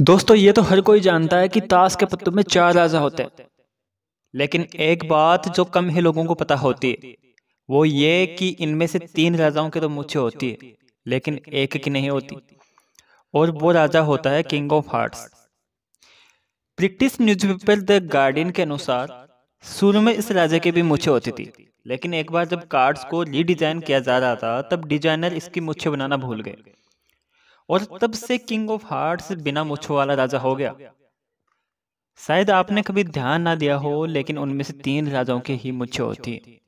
दोस्तों ये तो हर कोई जानता है कि ताश के पत्तों में चार राजा होते हैं लेकिन एक बात जो कम ही लोगों को पता होती है वो ये कि इनमें से तीन राजाओं के तो मुछे होती है लेकिन एक की नहीं होती और वो राजा होता है king of hearts British newspaper the Guardian के अनुसार शुरू में इस राजा की भी मुछे होती थी लेकिन एक बार जब कार्ड्स को रीडिजाइन किया जा रहा था तब डिजाइनर इसकी मुछे बनाना भूल गए और तब से किंग ऑफ हार्ट्स बिना मुछो वाला राजा हो गया शायद आपने कभी ध्यान ना दिया हो लेकिन उनमें से तीन राजाओं के ही मुछे होती